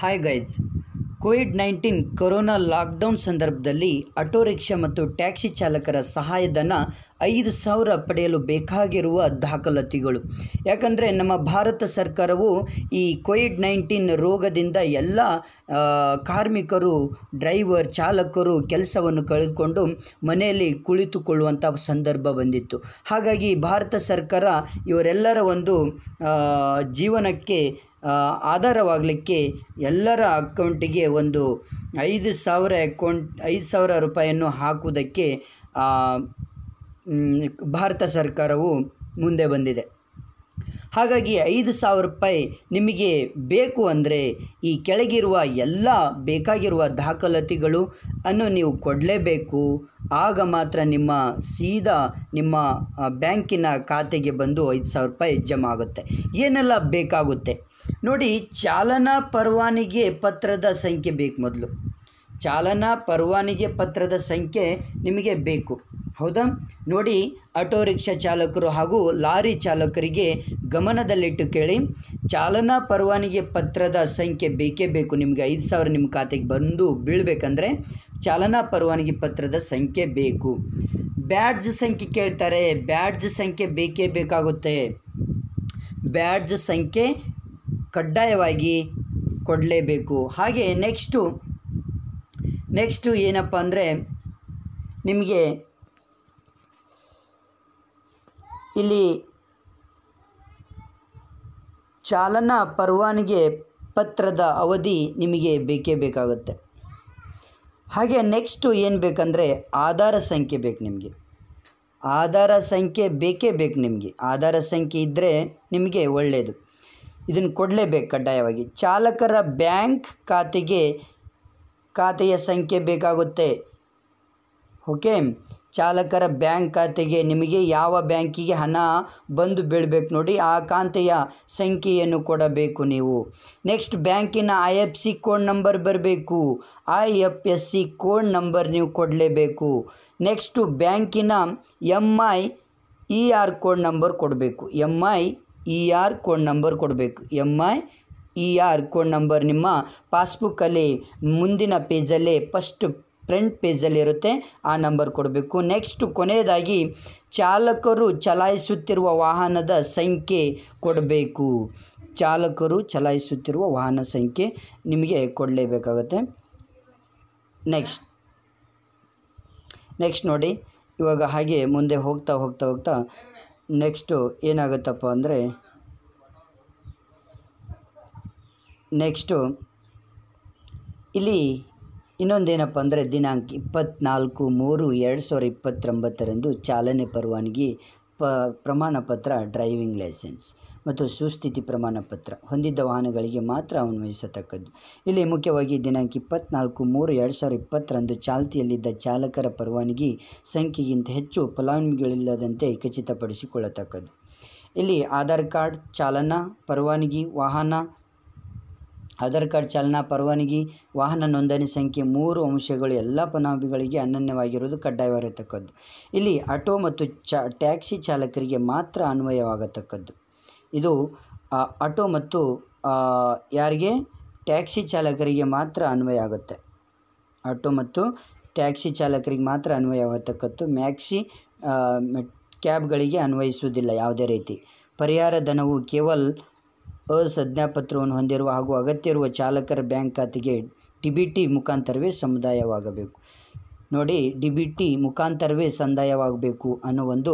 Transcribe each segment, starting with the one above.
hi guys covid nineteen corona lockdown ಸಂದರ್ಭದಲ್ಲಿ auto rickshaw ಮತ್ತು taxi ಚಾಲಕರ ಸಹಾಯಧನ ಐದು ಸಾವಿರ ಪಡೆಯಲು ಬೇಕಾಗಿರುವ ದಾಖಲಾತಿಗಳು ಯಾಕಂದರೆ ನಮ್ಮ ಭಾರತ ಸರ್ಕಾರವು ಈ ಕೋವಿಡ್ ನೈನ್ಟೀನ್ ರೋಗದಿಂದ ಎಲ್ಲ ಕಾರ್ಮಿಕರು ಡ್ರೈವರ್ ಚಾಲಕರು ಕೆಲಸವನ್ನು ಕಳೆದುಕೊಂಡು ಮನೆಯಲ್ಲಿ ಕುಳಿತುಕೊಳ್ಳುವಂಥ ಸಂದರ್ಭ ಬಂದಿತ್ತು ಹಾಗಾಗಿ ಭಾರತ ಸರ್ಕಾರ ಇವರೆಲ್ಲರ ಒಂದು ಜೀವನಕ್ಕೆ ಆಧಾರವಾಗಲಿಕ್ಕೆ ಎಲ್ಲರ ಅಕೌಂಟಿಗೆ ಒಂದು ಐದು ಸಾವಿರ ಅಕೌಂಟ್ ಐದು ಸಾವಿರ ರೂಪಾಯಿಯನ್ನು ಹಾಕುವುದಕ್ಕೆ ಭಾರತ ಸರ್ಕಾರವು ಮುಂದೆ ಬಂದಿದೆ ಹಾಗಾಗಿ ಐದು ಸಾವಿರ ರೂಪಾಯಿ ನಿಮಗೆ ಬೇಕು ಅಂದರೆ ಈ ಕೆಳಗಿರುವ ಎಲ್ಲ ಬೇಕಾಗಿರುವ ದಾಖಲಾತಿಗಳು ಅನ್ನು ನೀವು ಕೊಡಲೇಬೇಕು ಆಗ ಮಾತ್ರ ನಿಮ್ಮ ಸೀದಾ ನಿಮ್ಮ ಬ್ಯಾಂಕಿನ ಖಾತೆಗೆ ಬಂದು ಐದು ಸಾವಿರ ರೂಪಾಯಿ ಜಮಾ ಆಗುತ್ತೆ ಏನೆಲ್ಲ ಬೇಕಾಗುತ್ತೆ ನೋಡಿ ಚಾಲನಾ ಪರವಾನಿಗೆ ಪತ್ರದ ಸಂಖ್ಯೆ ಬೇಕು ಮೊದಲು ಚಾಲನಾ ಪರವಾನಿಗೆ ಪತ್ರದ ಸಂಖ್ಯೆ ನಿಮಗೆ ಬೇಕು ಹೌದಾ ನೋಡಿ ಆಟೋ ರಿಕ್ಷಾ ಚಾಲಕರು ಹಾಗೂ ಲಾರಿ ಚಾಲಕರಿಗೆ ಗಮನದಲ್ಲಿಟ್ಟು ಕೇಳಿ ಚಾಲನಾ ಪರವಾನಗಿ ಪತ್ರದ ಸಂಖ್ಯೆ ಬೇಕೇ ಬೇಕು ನಿಮಗೆ ಐದು ಸಾವಿರ ನಿಮ್ಮ ಖಾತೆಗೆ ಬಂದು ಬೀಳಬೇಕಂದ್ರೆ ಚಾಲನಾ ಪರವಾನಗಿ ಪತ್ರದ ಸಂಖ್ಯೆ ಬೇಕು ಬ್ಯಾಡ್ಜ್ ಸಂಖ್ಯೆ ಕೇಳ್ತಾರೆ ಬ್ಯಾಡ್ಜ್ ಸಂಖ್ಯೆ ಬೇಕೇ ಬೇಕಾಗುತ್ತೆ ಬ್ಯಾಡ್ಜ್ ಸಂಖ್ಯೆ ಕಡ್ಡಾಯವಾಗಿ ಕೊಡಲೇಬೇಕು ಹಾಗೆ ನೆಕ್ಸ್ಟು ನೆಕ್ಸ್ಟು ಏನಪ್ಪ ಅಂದರೆ ನಿಮಗೆ ಇಲ್ಲಿ ಚಾಲನಾ ಪರವಾನಿಗೆ ಪತ್ರದ ಅವಧಿ ನಿಮಗೆ ಬೇಕೇ ಬೇಕಾಗುತ್ತೆ ಹಾಗೆ ನೆಕ್ಸ್ಟು ಏನು ಬೇಕಂದರೆ ಆಧಾರ ಸಂಖ್ಯೆ ಬೇಕು ನಿಮಗೆ ಆಧಾರ ಸಂಖ್ಯೆ ಬೇಕೇ ಬೇಕು ನಿಮಗೆ ಆಧಾರ ಸಂಖ್ಯೆ ಇದ್ದರೆ ನಿಮಗೆ ಒಳ್ಳೆಯದು ಇದನ್ನು ಕೊಡಲೇಬೇಕು ಕಡ್ಡಾಯವಾಗಿ ಚಾಲಕರ ಬ್ಯಾಂಕ್ ಖಾತೆಗೆ ಖಾತೆಯ ಸಂಖ್ಯೆ ಬೇಕಾಗುತ್ತೆ ಓಕೆ ಚಾಲಕರ ಬ್ಯಾಂಕ್ ಖಾತೆಗೆ ನಿಮಗೆ ಯಾವ ಬ್ಯಾಂಕಿಗೆ ಹಣ ಬಂದು ಬೀಳಬೇಕು ನೋಡಿ ಆ ಖಾತೆಯ ಸಂಖ್ಯೆಯನ್ನು ಕೊಡಬೇಕು ನೀವು ನೆಕ್ಸ್ಟ್ ಬ್ಯಾಂಕಿನ I F C code number ಬರಬೇಕು I F S C code number ನೀವು ಕೊಡಲೇಬೇಕು ನೆಕ್ಸ್ಟು ಬ್ಯಾಂಕಿನ M I E R code number ಕೊಡಬೇಕು M I E R code number ಕೊಡಬೇಕು M I E R code number ನಿಮ್ಮ ಪಾಸ್ಬುಕ್ಕಲ್ಲಿ ಮುಂದಿನ ಪೇಜಲ್ಲೇ ಫಸ್ಟ್ ಫ್ರಂಟ್ ಪೇಜಲ್ಲಿರುತ್ತೆ ಆ ನಂಬರ್ ಕೊಡಬೇಕು ನೆಕ್ಸ್ಟ್ ಕೊನೆಯದಾಗಿ ಚಾಲಕರು ಚಲಾಯಿಸುತ್ತಿರುವ ವಾಹನದ ಸಂಖ್ಯೆ ಕೊಡಬೇಕು ಚಾಲಕರು ಚಲಾಯಿಸುತ್ತಿರುವ ವಾಹನ ಸಂಖ್ಯೆ ನಿಮಗೆ ಕೊಡಲೇಬೇಕಾಗತ್ತೆ ನೆಕ್ಸ್ಟ್ ನೆಕ್ಸ್ಟ್ ನೋಡಿ ಇವಾಗ ಹಾಗೆ ಮುಂದೆ ಹೋಗ್ತಾ ಹೋಗ್ತಾ ಹೋಗ್ತಾ ನೆಕ್ಸ್ಟು ಏನಾಗುತ್ತಪ್ಪ ಅಂದರೆ ನೆಕ್ಸ್ಟು ಇಲ್ಲಿ ಇನ್ನೊಂದೇನಪ್ಪ ಅಂದರೆ ದಿನಾಂಕ ಇಪ್ಪತ್ನಾಲ್ಕು ಮೂರು ಎರಡು ಸಾವಿರ ಇಪ್ಪತ್ತೊಂಬತ್ತರಂದು ಚಾಲನೆ ಪರವಾನಗಿ ಪ ಪ್ರಮಾಣ ಪತ್ರ ಡ್ರೈವಿಂಗ್ ಲೈಸೆನ್ಸ್ ಮತ್ತು ಸುಸ್ಥಿತಿ ಪ್ರಮಾಣ ಪತ್ರ ಹೊಂದಿದ್ದ ವಾಹನಗಳಿಗೆ ಮಾತ್ರ ಅನ್ವಯಿಸತಕ್ಕದ್ದು ಇಲ್ಲಿ ಮುಖ್ಯವಾಗಿ ದಿನಾಂಕ ಇಪ್ಪತ್ನಾಲ್ಕು ಮೂರು ಎರಡು ಸಾವಿರ ಇಪ್ಪತ್ತರಂದು ಚಾಲ್ತಿಯಲ್ಲಿದ್ದ ಚಾಲಕರ ಪರವಾನಗಿ ಸಂಖ್ಯೆಗಿಂತ ಹೆಚ್ಚು ಫಲಾನುಭವಿಗಳಿಲ್ಲದಂತೆ ಖಚಿತಪಡಿಸಿಕೊಳ್ಳತಕ್ಕದ್ದು ಇಲ್ಲಿ ಆಧಾರ್ ಕಾರ್ಡ್ ಚಾಲನಾ ಪರವಾನಗಿ ವಾಹನ ಆಧಾರ್ ಕಾರ್ಡ್ ಚಾಲನಾ ಪರವಾನಗಿ ವಾಹನ ನೋಂದಣಿ ಸಂಖ್ಯೆ ಮೂರು ಅಂಶಗಳು ಎಲ್ಲ ಫಲಾನುಭವಿಗಳಿಗೆ ಅನನ್ಯವಾಗಿರುವುದು ಕಡ್ಡಾಯವಾಗಿರತಕ್ಕದ್ದು ಇಲ್ಲಿ ಆಟೋ ಮತ್ತು ಚಾ ಟ್ಯಾಕ್ಸಿ ಚಾಲಕರಿಗೆ ಮಾತ್ರ ಅನ್ವಯವಾಗತಕ್ಕದ್ದು ಇದು ಆಟೋ ಮತ್ತು ಯಾರಿಗೆ ಟ್ಯಾಕ್ಸಿ ಚಾಲಕರಿಗೆ ಮಾತ್ರ ಅನ್ವಯ ಆಗುತ್ತೆ ಆಟೋ ಮತ್ತು ಟ್ಯಾಕ್ಸಿ ಚಾಲಕರಿಗೆ ಮಾತ್ರ ಆಗತಕ್ಕದ್ದು ಮ್ಯಾಕ್ಸಿ ಕ್ಯಾಬ್ಗಳಿಗೆ ಅನ್ವಯಿಸುವುದಿಲ್ಲ ಯಾವುದೇ ರೀತಿ ಪರಿಹಾರ ಧನವು ಕೇವಲ ಅಸಜ್ಞಾಪತ್ರವನ್ನು ಹೊಂದಿರುವ ಹಾಗೂ ಅಗತ್ಯವಿರುವ ಇರುವ ಚಾಲಕರ ಬ್ಯಾಂಕ್ ಖಾತೆಗೆ ಡಿ ಬಿ ಟಿ ಮುಖಾಂತರವೇ ಸಮುದಾಯವಾಗಬೇಕು ನೋಡಿ ಡಿ ಬಿ ಟಿ ಮುಖಾಂತರವೇ ಸಂದಾಯವಾಗಬೇಕು ಅನ್ನೋ ಒಂದು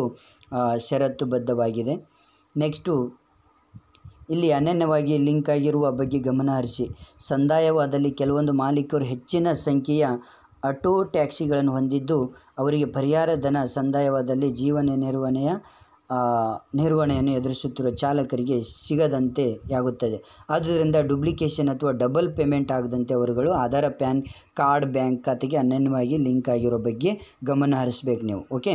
ಷರತ್ತುಬದ್ಧವಾಗಿದೆ ನೆಕ್ಸ್ಟು ಇಲ್ಲಿ ಅನನ್ಯವಾಗಿ ಲಿಂಕ್ ಆಗಿರುವ ಬಗ್ಗೆ ಗಮನಹರಿಸಿ ಸಂದಾಯವಾದಲ್ಲಿ ಕೆಲವೊಂದು ಮಾಲೀಕರು ಹೆಚ್ಚಿನ ಸಂಖ್ಯೆಯ ಆಟೋ ಟ್ಯಾಕ್ಸಿಗಳನ್ನು ಹೊಂದಿದ್ದು ಅವರಿಗೆ ಪರಿಹಾರ ಧನ ಸಂದಾಯವಾದಲ್ಲಿ ಜೀವನ ನಿರ್ವಹಣೆಯ ನಿರ್ವಹಣೆಯನ್ನು ಎದುರಿಸುತ್ತಿರುವ ಚಾಲಕರಿಗೆ ಸಿಗದಂತೆ ಆಗುತ್ತದೆ ಆದ್ದರಿಂದ ಡೂಪ್ಲಿಕೇಶನ್ ಅಥವಾ ಡಬಲ್ ಪೇಮೆಂಟ್ ಆಗದಂತೆ ಅವರುಗಳು ಆಧಾರ ಪ್ಯಾನ್ ಕಾರ್ಡ್ ಬ್ಯಾಂಕ್ ಖಾತೆಗೆ ಅನನ್ಯವಾಗಿ ಲಿಂಕ್ ಆಗಿರೋ ಬಗ್ಗೆ ಗಮನ ಹರಿಸ್ಬೇಕು ನೀವು ಓಕೆ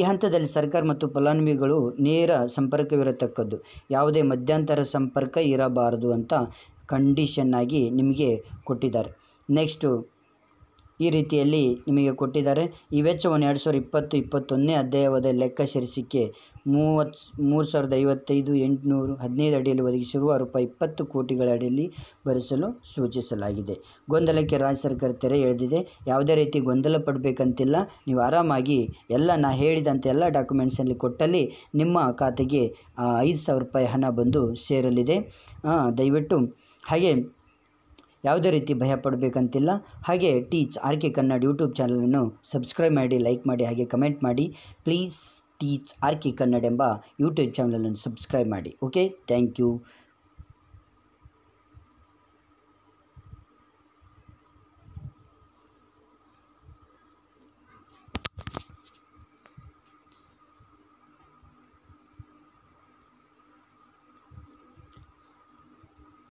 ಈ ಹಂತದಲ್ಲಿ ಸರ್ಕಾರ ಮತ್ತು ಫಲಾನುಭವಿಗಳು ನೇರ ಸಂಪರ್ಕವಿರತಕ್ಕದ್ದು ಯಾವುದೇ ಮಧ್ಯಂತರ ಸಂಪರ್ಕ ಇರಬಾರದು ಅಂತ ಕಂಡೀಷನ್ ಆಗಿ ನಿಮಗೆ ಕೊಟ್ಟಿದ್ದಾರೆ ನೆಕ್ಸ್ಟು ಈ ರೀತಿಯಲ್ಲಿ ನಿಮಗೆ ಕೊಟ್ಟಿದ್ದಾರೆ ಈ ವೆಚ್ಚವನ್ನು ಎರಡು ಸಾವಿರದ ಇಪ್ಪತ್ತು ಇಪ್ಪತ್ತೊಂದನೇ ಅಧ್ಯಾಯವಾದ ಲೆಕ್ಕ ಸೇರಿಸಿಕೆ ಮೂವತ್ತು ಮೂರು ಸಾವಿರದ ಐವತ್ತೈದು ಎಂಟುನೂರು ಹದಿನೈದು ಅಡಿಯಲ್ಲಿ ಒದಗಿಸಿರುವ ರೂಪಾಯಿ ಇಪ್ಪತ್ತು ಕೋಟಿಗಳ ಅಡಿಯಲ್ಲಿ ಭರಿಸಲು ಸೂಚಿಸಲಾಗಿದೆ ಗೊಂದಲಕ್ಕೆ ರಾಜ್ಯ ಸರ್ಕಾರ ತೆರೆ ಎಳೆದಿದೆ ಯಾವುದೇ ರೀತಿ ಗೊಂದಲ ಪಡಬೇಕಂತಿಲ್ಲ ನೀವು ಆರಾಮಾಗಿ ಎಲ್ಲ ನಾ ಹೇಳಿದಂಥ ಎಲ್ಲ ಡಾಕ್ಯುಮೆಂಟ್ಸಲ್ಲಿ ಕೊಟ್ಟಲ್ಲಿ ನಿಮ್ಮ ಖಾತೆಗೆ ಐದು ಸಾವಿರ ರೂಪಾಯಿ ಹಣ ಬಂದು ಸೇರಲಿದೆ ದಯವಿಟ್ಟು ಹಾಗೆ ಯಾವುದೇ ರೀತಿ ಭಯ ಪಡಬೇಕಂತಿಲ್ಲ ಹಾಗೆ teach R K Kannada YouTube ಚಾನಲನ್ನು ಸಬ್ಸ್ಕ್ರೈಬ್ ಮಾಡಿ ಲೈಕ್ ಮಾಡಿ ಹಾಗೆ ಕಮೆಂಟ್ ಮಾಡಿ please teach R K Kannada ಎಂಬ ಯೂಟ್ಯೂಬ್ ಚಾನಲನ್ನು ಸಬ್ಸ್ಕ್ರೈಬ್ ಮಾಡಿ ಓಕೆ ಥ್ಯಾಂಕ್ ಯು